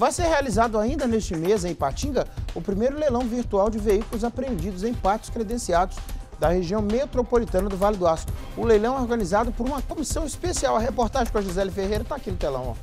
Vai ser realizado ainda neste mês, em Patinga, o primeiro leilão virtual de veículos apreendidos em pátios credenciados da região metropolitana do Vale do Aço. O leilão é organizado por uma comissão especial. A reportagem com a Gisele Ferreira está aqui no telão. Ó.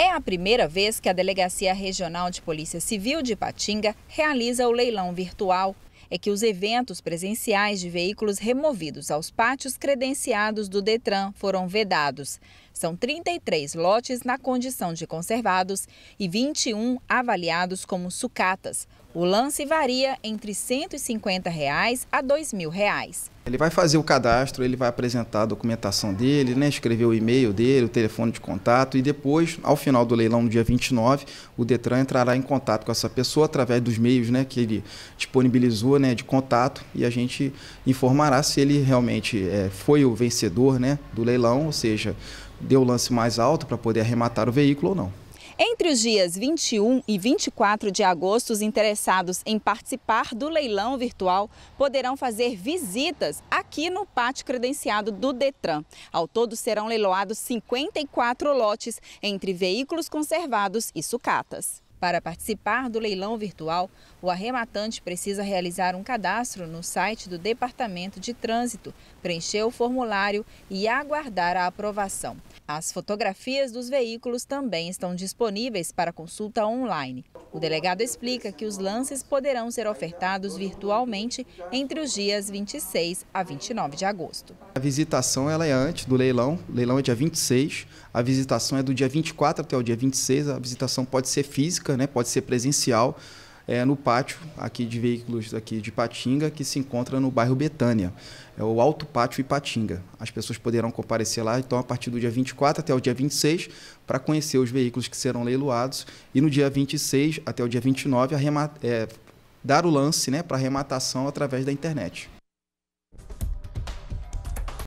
É a primeira vez que a Delegacia Regional de Polícia Civil de Patinga realiza o leilão virtual. É que os eventos presenciais de veículos removidos aos pátios credenciados do Detran foram vedados. São 33 lotes na condição de conservados e 21 avaliados como sucatas. O lance varia entre R$ 150 reais a R$ mil Reais. Ele vai fazer o cadastro, ele vai apresentar a documentação dele, né, escrever o e-mail dele, o telefone de contato e depois, ao final do leilão no dia 29, o Detran entrará em contato com essa pessoa através dos meios né, que ele disponibilizou né, de contato e a gente informará se ele realmente é, foi o vencedor né, do leilão, ou seja, deu o lance mais alto para poder arrematar o veículo ou não. Entre os dias 21 e 24 de agosto, os interessados em participar do leilão virtual poderão fazer visitas aqui no pátio credenciado do Detran. Ao todo, serão leiloados 54 lotes entre veículos conservados e sucatas. Para participar do leilão virtual, o arrematante precisa realizar um cadastro no site do Departamento de Trânsito, preencher o formulário e aguardar a aprovação. As fotografias dos veículos também estão disponíveis para consulta online. O delegado explica que os lances poderão ser ofertados virtualmente entre os dias 26 a 29 de agosto. A visitação ela é antes do leilão, o leilão é dia 26, a visitação é do dia 24 até o dia 26, a visitação pode ser física, né, pode ser presencial é, no pátio aqui de veículos aqui de Patinga, que se encontra no bairro Betânia. É o Alto Pátio Ipatinga. As pessoas poderão comparecer lá, então, a partir do dia 24 até o dia 26, para conhecer os veículos que serão leiloados. E no dia 26 até o dia 29, arremata, é, dar o lance né, para arrematação através da internet.